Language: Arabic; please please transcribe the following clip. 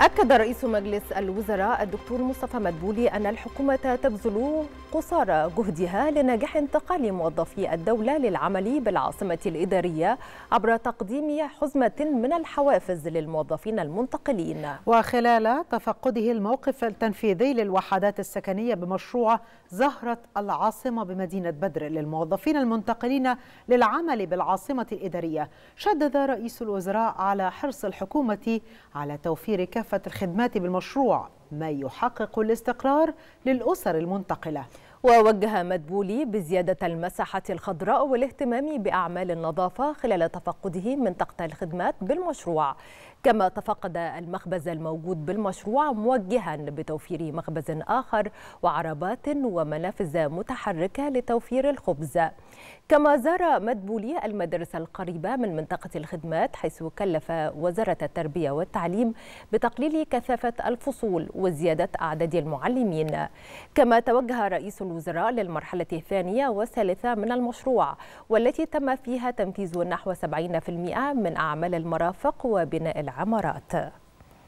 أكد رئيس مجلس الوزراء الدكتور مصطفى مدبولي أن الحكومة تبذل قصارى جهدها لنجاح انتقال موظفي الدولة للعمل بالعاصمة الإدارية عبر تقديم حزمة من الحوافز للموظفين المنتقلين وخلال تفقده الموقف التنفيذي للوحدات السكنية بمشروع زهرة العاصمة بمدينة بدر للموظفين المنتقلين للعمل بالعاصمة الإدارية شدد رئيس الوزراء على حرص الحكومة على توفير كافة كافه الخدمات بالمشروع ما يحقق الاستقرار للأسر المنتقلة ووجه مدبولي بزيادة المساحة الخضراء والاهتمام بأعمال النظافة خلال تفقده منطقة الخدمات بالمشروع كما تفقد المخبز الموجود بالمشروع موجها بتوفير مخبز آخر وعربات ومنافذ متحركة لتوفير الخبز كما زار مدبولي المدارس القريبة من منطقة الخدمات حيث كلف وزارة التربية والتعليم بتقليل كثافة الفصول وزيادة أعداد المعلمين كما توجه رئيس الوزراء للمرحلة الثانية والثالثة من المشروع والتي تم فيها تنفيذ نحو 70% من أعمال المرافق وبناء العمارات